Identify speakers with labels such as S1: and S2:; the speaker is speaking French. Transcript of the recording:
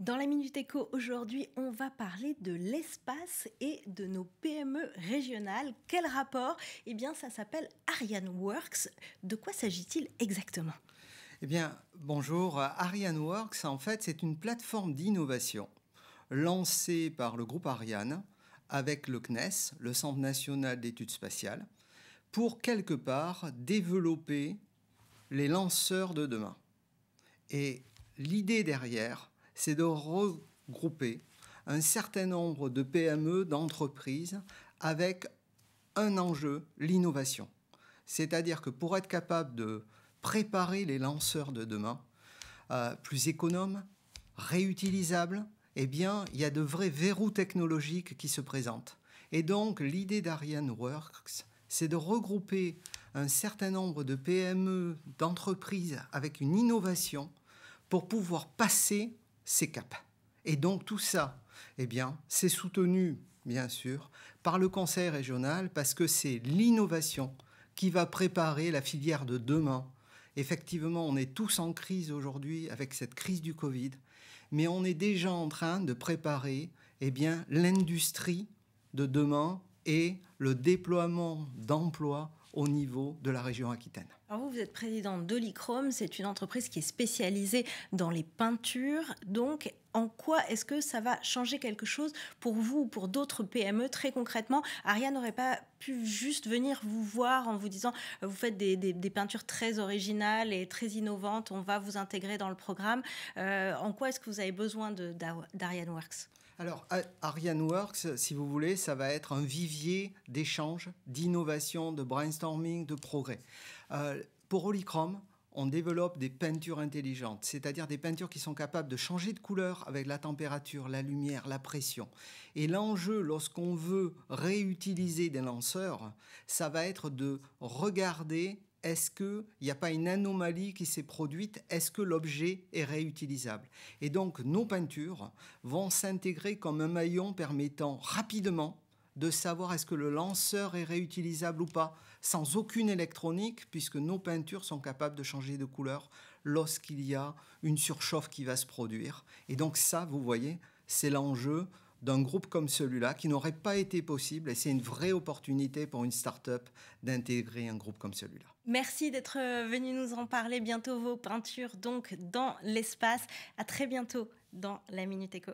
S1: Dans la Minute Echo aujourd'hui, on va parler de l'espace et de nos PME régionales. Quel rapport Eh bien, ça s'appelle ArianeWorks. De quoi s'agit-il exactement
S2: Eh bien, bonjour. ArianeWorks, en fait, c'est une plateforme d'innovation lancée par le groupe Ariane avec le CNES, le Centre national d'études spatiales, pour quelque part développer les lanceurs de demain. Et l'idée derrière, c'est de regrouper un certain nombre de PME, d'entreprises, avec un enjeu, l'innovation. C'est-à-dire que pour être capable de préparer les lanceurs de demain, euh, plus économes, réutilisables, eh bien, il y a de vrais verrous technologiques qui se présentent. Et donc, l'idée d'Ariane Works, c'est de regrouper un certain nombre de PME, d'entreprises avec une innovation pour pouvoir passer capes Et donc tout ça, eh bien, c'est soutenu, bien sûr, par le conseil régional parce que c'est l'innovation qui va préparer la filière de demain. Effectivement, on est tous en crise aujourd'hui avec cette crise du Covid, mais on est déjà en train de préparer eh bien, l'industrie de demain et le déploiement d'emplois au niveau de la région Aquitaine.
S1: Alors vous, êtes présidente de c'est une entreprise qui est spécialisée dans les peintures. Donc, en quoi est-ce que ça va changer quelque chose pour vous ou pour d'autres PME très concrètement Ariane n'aurait pas pu juste venir vous voir en vous disant euh, vous faites des, peintures très originales et très innovantes, on va vous intégrer dans le programme. Euh, en quoi est-ce que vous avez besoin d'Ariane Works
S2: alors, Works, si vous voulez, ça va être un vivier d'échanges, d'innovation, de brainstorming, de progrès. Euh, pour Holychrome, on développe des peintures intelligentes, c'est-à-dire des peintures qui sont capables de changer de couleur avec la température, la lumière, la pression. Et l'enjeu, lorsqu'on veut réutiliser des lanceurs, ça va être de regarder est-ce qu'il n'y a pas une anomalie qui s'est produite Est-ce que l'objet est réutilisable Et donc nos peintures vont s'intégrer comme un maillon permettant rapidement de savoir est-ce que le lanceur est réutilisable ou pas, sans aucune électronique, puisque nos peintures sont capables de changer de couleur lorsqu'il y a une surchauffe qui va se produire. Et donc ça, vous voyez, c'est l'enjeu d'un groupe comme celui-là qui n'aurait pas été possible et c'est une vraie opportunité pour une start-up d'intégrer un groupe comme celui-là.
S1: Merci d'être euh, venu nous en parler. Bientôt vos peintures donc dans l'espace. À très bientôt dans la Minute Éco.